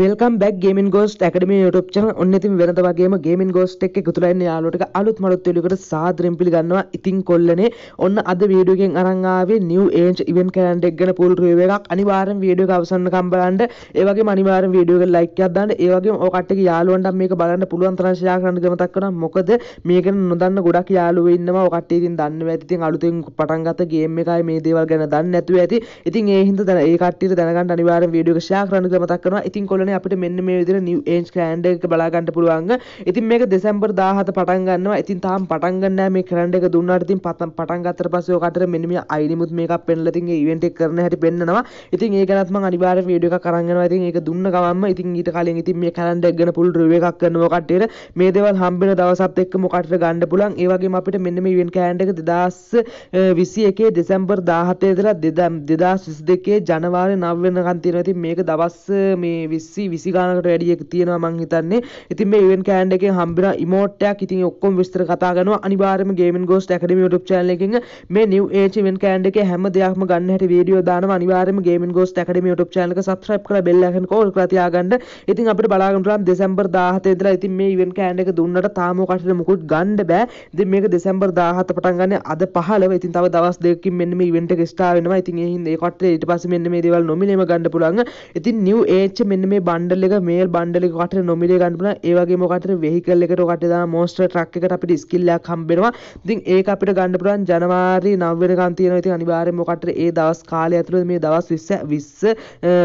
Welcome back Gaming Ghost Academy ටප් චන ඔන්න ති වෙනත වගේ ගේමින් ගෝස්ට එක් තුලන්න යාලට අලුත් මරත්තුලකට සාදරෙන් පිළිගන්නවා ඉතින් කොල්ලනේ ඔන්න අද වීඩියෝගෙන් අරංආාවේ නිව ඒන්ච් ඉවන් කරන්ට එක් ගැන පුල් රුවේක් අනිවාරෙන් වීඩියෝ අවසන්න කම්බලන්ට ඒවගේ මනිවාර වීඩියෝග ලයික් අදන්න ඒවගේ ඕකට යාලුවන්ට මේක බලන්න පුළුවන් තරශයා කරන්න ගමතක්න මොකද මේක නොදන්න ගොඩක් යාලුව ඉන්නම ඔකට ඉතින් දන්න ඇතින් අලුතින් පටන්ගත ගේම එකයි මේ දේවල් ගැන දන්න ඇතුව ඇති ඉතින් ඒහින්ද දැන ඒකටට දැනගන්න අනිවාර වීඩියෝක්ෂා කරන්න ගමතක්නවා ඉතින් කොල පුළුවන් අපිට මෙන්න මේ විදිහට නිව් ඒජ් ක්‍රෑන්ඩ් එක බලා ගන්න පුළුවන්. ඉතින් මේක දෙසැම්බර් 17 පටන් ගන්නවා. ඉතින් තාම පටන් ගන්න නැහැ මේ ක්‍රෑන්ඩ් එක දුන්නාට ඉතින් පටන් ගත්තට පස්සේ ඔකට මෙන්න මේ අයිනිමුත් මේකක් පෙන්ලා ඉතින් ඒ ඉවෙන්ට් එක කරන හැටි පෙන්නනවා. ඉතින් ඒක ගැනත් මම අනිවාර්යෙන් වීඩියෝ එකක් අරන් යනවා. ඉතින් ඒක දුන්න ගමන්ම ඉතින් ඊට කලින් ඉතින් මේ කැලෙන්ඩර් එක ගැන ෆුල් රිවිව් එකක් කරනවා කට්ටියට. මේ දේවල් හම්බෙන දවසත් එක්කම කටට ගන්න පුළුවන්. ඒ වගේම අපිට මෙන්න මේ ඉවෙන්ට් කෑන්ඩ් එක 2021 දෙසැම්බර් 17 ඉඳලා 2022 ජනවාරි 9 වෙනකන් තියෙනවා. ඉතින් මේක දවස් මේ 20 විස්සි විසි ගානකට වැඩියක් තියෙනවා මං හිතන්නේ ඉතින් මේ ඉවෙන්ට් කෑන්ඩ් එකෙන් හම්බෙන ඉමෝට්ටයක් ඉතින් ඔක්කොම විස්තර කතා කරනවා අනිවාර්යයෙන්ම Gaming Ghost Academy YouTube channel එකෙන් මේ new age ඉවෙන්ට් කෑන්ඩ් එකේ හැම දෙයක්ම ගන්න හැටි වීඩියෝ දානවා අනිවාර්යයෙන්ම Gaming Ghost Academy YouTube channel එක subscribe කරලා bell icon එක ඕල් කරලා තියාගන්න ඉතින් අපිට බලාගන්න පුළුවන් දෙසැම්බර් 17 ඉඳලා ඉතින් මේ ඉවෙන්ට් කෑන්ඩ් එක දුන්නට තාම ඔකට මුකුත් ගන්න බෑ ඉතින් මේක දෙසැම්බර් 17 පටන් ගන්න අද 15 ඉතින් තව දවස් දෙකකින් මෙන්න මේ ඉවෙන්ට් එක ස්ටාර් වෙනවා ඉතින් ඒ හින්දා ඒ කොට ඊට පස්සේ මෙන්න මේ දේවල් නොමිලේම ගන්න පුළුවන් ඉතින් new age මෙන්න මේ බන්ඩල එක මේ බන්ඩලි කට නොමිලේ ගන්නන ඒවගේ මොකට වෙහිකල් එකට කට මෝස්ට ට්‍රක් එකට අපිට ස්කිල්ලයක් හම්බෙනවා දින් ඒ අපිට ගන්න පුරන් ජනවාරි නවවෙන කන්තියන ති අනිවාරය මොකට ඒ දවස් කාලය ඇතුළ මේ දවස් විස්ස විස්ස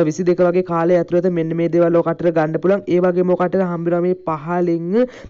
විසි දෙකවගේ කාලය ඇතුළත මෙන්න මේ දෙවල්ලෝකට ගන්න පුලන් ඒවගේ මොකට හම්බිරමේ පහලින්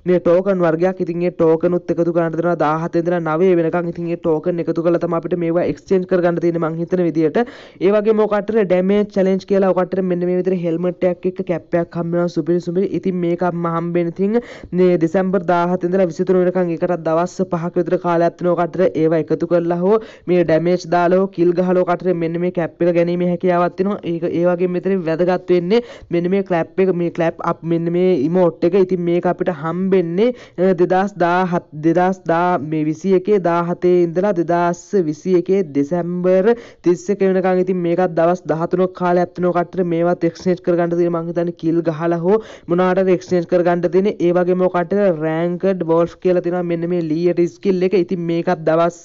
මේ ටෝකන් වර්ගයක් ඉතින්ගේ ටෝකනුත් එකතු කරන්නතන දාහතෙදර නවේ වෙනකං ඉතින්ගේ ටෝකන් එකතු කලතම අපිට මේවා එක්ස්චේන්ජ් කරගන්න තියෙන මං හිතන විදියට ඒවගේ මොකට ඩැමේ චලෙන්ජ් කියලා ඔකට මෙන්න මේ විතර හෙල්මට් එකක් එක්ක කැප්පයක් හම්බෙනවා සුපිරි සුපිරි. ඉතින් මේකම හම්බෙන තින් මේ දෙසැම්බර් 17 ඉඳලා 23 වෙනකන් එකට දවස් 5ක විතර කාලයක් තියෙනවා කටට ඒවා එකතු කරලා හෝ මේ ඩැමේජ් දාලා හෝ කිල් ගහලා කටට මෙන්න මේ කැප් එක ගැනීමේ හැකියාවක් තියෙනවා. ඒක ඒ වගේ මෙතන වැදගත් වෙන්නේ මෙන්න මේ ක්ලැප් එක මේ ක්ලැප් අප් මෙන්න මේ ඉමෝට් එක. ඉතින් මේක අපිට හම්බෙන්නේ දෙදස් දා දෙදස් දා මේ විසි එකේ දාහතේ ඉඳලා දෙදස් විසි එකේ දෙසැම්බර් තිස්සක වෙනකං ඉතින් මේකත් දවස් දහතුනක් කාල ඇත්තනෝ කටට මේවත් එක්ෂේට් කරගන්න තිීම මංහිතන කිල් ගහලා හෝ මොනාට රෙක්ෂේන්් කර ගණඩ තින ඒවගේ මොකට රෑංකඩ් බෝල්් කියලා තින මෙන්න මේ ලියට ස්කිල් එක ඉතින් මේකත් දවස්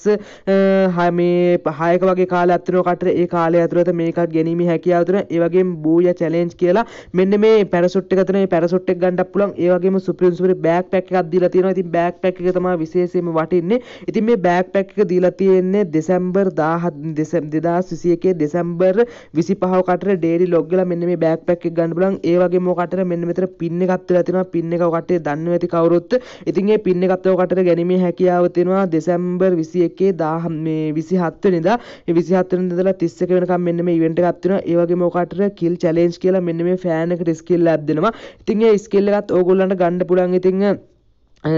හමේ පහයක වගේ කාල අතරනකට ඒ කාලය ඇතුරත මේකත් ගැනීම හැකියාවතුන ඒවගේ බූය චලෙන්ජ් කියලා මෙන්න මේ පැරසුට් එකතන පැරසුට්ක් ගඩ පුලන් ඒවගේ සුපින්සුර බෑක් පැක් අදදිල තියෙන ඉතින් බෑක් පැක් එක තම විශේෂම වටින්නේ ඉතින් මේ බෑක් පැක් එක දීලා තියෙන්නේ දෙසැම්බර් දාහත් දෙසම් දෙදස් විසියකේ දෙසැම්බර් විසි පහකට ඩේඩි ලොග්ගල මෙන්න මේ බෑක් පැක් එක ගන්න පුළුවන් ඒ වගේ මොකටර මෙන්න මෙතන පින් එකක් තියලා තියෙනවා පින් එක ඔකටේ දන්නව ඇති කවුරුත් ඉතින් ඒ පින් එකත් ඔකටට ගැනීමේ හැකියාව තියෙනවා දෙසැම්බර් 21 10 මේ 27 වෙනිදා ඒ 27 වෙනිදා ඉඳලා 31 වෙනකම් මෙන්න මේ ඉවෙන්ට් එකක් තියෙනවා ඒ වගේම ඔකටට කිල් චැලෙන්ජ් කියලා මෙන්න මේ ෆෑන් එකට ස්කිල් ලැබ් දෙනවා ඉතින් ඒ ස්කිල් එකත් ඕගොල්ලන්ට ගන්න පුළුවන් ඉතින්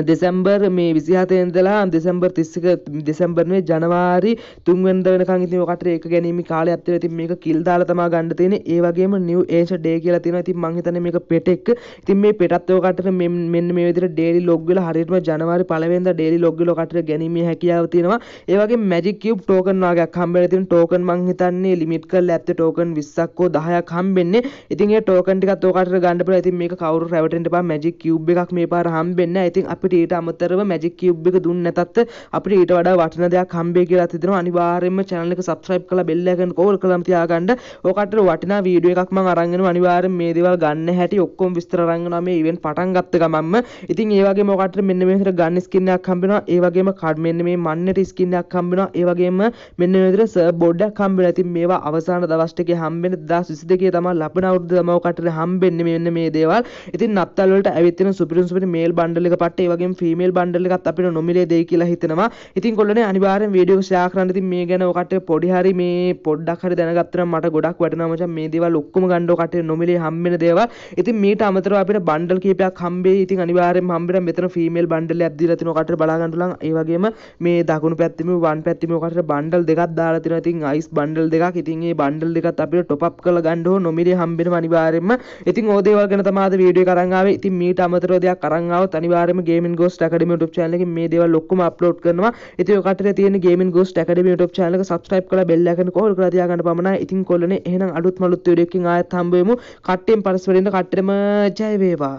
දෙසැම්බර් මේ විසිහතයෙන්දලා දෙසැම්බර් තිස්සික දෙසැම්බරනේ ජනවාරි තුන්වෙන්ද වෙනකන් ඉතින් ඔකට ඒක ගැනීම කාලය ඇත්තට ඉතින් මේක කිල් දාලා තමයි ගන්න තියෙන්නේ ඒ වගේම නිව් ඒජ් ඩේ කියලා තියෙනවා ඉතින් මං හිතන්නේ මේක පෙටෙක් ඉතින් මේ පෙටත් ඔකට මෙන්න මේ විදිහට ඩේලි ලොග් වල හරියටම ජනවාරි පළවෙනිදා ඩේලි ලොග් වල ඔකට ගැනීමේ හැකියාව තියෙනවා ඒ වගේම මැජික් කියුබ් ටෝකන් වගේක් හම්බෙලා තියෙන ටෝකන් මං හිතන්නේ ලිමිට් කරලා ඇත්තේ ටෝකන් 20ක් හෝ 10ක් හම්බෙන්නේ ඉතින් ඒ ටෝකන් ටිකත් ඔකට ගන්න පුළුවන් ඉතින් මේක කවුරු රැවටෙන්න එපා මැජික් කියුබ් එකක් මේ පාර හම්බෙන්නේ නැහැ ඉතින් අපිට ඊට අමතරව මැජික් කියුබ් එක දුන්න නැතත් අපිට ඊට වඩා වටින දෙයක් හම්බේ කියලා හිතෙනවා අනිවාර්යයෙන්ම channel එක subscribe කරලා bell icon කෝල් කරලා තියාගන්න ඕකට වටිනා වීඩියෝ එකක් මම අරන් එනවා අනිවාර්යෙන් මේ දේවල් ගන්න හැටි ඔක්කොම විස්තර අරන් එනවා මේ event පටන් ගත්ත ගමන්ම ඉතින් ඒ වගේම ඕකට මෙන්න මේ විතර ගන්න skin එකක් හම්බෙනවා ඒ වගේම කඩ් මෙන්න මේ මන්නට skin එකක් හම්බෙනවා ඒ වගේම මෙන්න මේ විතර සර් බෝඩ් එකක් හම්බෙනවා ඉතින් මේවා අවසාන දවස් ටිකේ හම්බෙන 2022 තමයි ලබන අවුරුද්ද තමයි ඔකට හම්බෙන්නේ මෙන්න මේ දේවල් ඉතින් නත්තල් වලට ඇවිත් වෙන සුපිරිම සුපිරි මේල් බන්ඩල් එක පට්ටේ ඒවගේ ෆිමල් බන්ඩලකත් අපිට නොමිලේ දෙයි කියලා හිතෙනවා ඉතින් කොල්ලන අනිවාරෙන් වීඩියෝ ෂයා කරන්න ඉතින් මේ ගැන ඔකට පොඩිහරි මේ පොඩ්ඩක් හරි දැනගත්තර මට ගොඩක් වටිනවා මචං මේ දේවල් ඔක්කොම ගන්න ඔකට නොමිලේ හම්බෙන දේවල් ඉතින් මීට අමතරව අපිට බන්ඩල් කීපයක් හම්බේ ඉතින් අනිවාරෙන් හම්බෙන මෙතන ෆිමල් බන්ඩලයක් දීලා තිනවා ඔකට බලා ගන්න පුළුවන් ඒ වගේම මේ දකුණු පැත්තෙම වන් පැත්තෙම ඔකට බන්ඩල් දෙකක් දාලා තිනවා ඉතින් අයිස් බන්ඩල් දෙකක් ඉතින් ඒ බන්ඩල් දෙකත් අපිට ටොප් අප් කරලා ගන්න ඕන නොමිලේ හම්බෙනවා අනිවාරෙන්ම ඉතින් ඕ දේවල් ගැන තමයි අද වීඩියෝ කරන් ආවේ ඉතින් මීට අමතරව දෙයක් කරන් ආවොත් අනිවාර්යයෙන්ම ගේමින් ගෝස් ටකඩම ටප් චාලක මේ දේව ලොක්කම අප්ලෝඩ් කරනවා ඉති කට තියෙන ගේමින් ගෝස් ටකඩම ටප් චාලක සබස්ටයිප් කළ බෙල්ලකන කෝල් කරතියාගන්න පමණ ඉතින් කොල්ලන එහෙනම් අලුත් මලුත් ඩක්කින් ආයත් හම්බයමු කට්ටෙන් පරස්වරෙන්ට කට්ටම ජයවේවා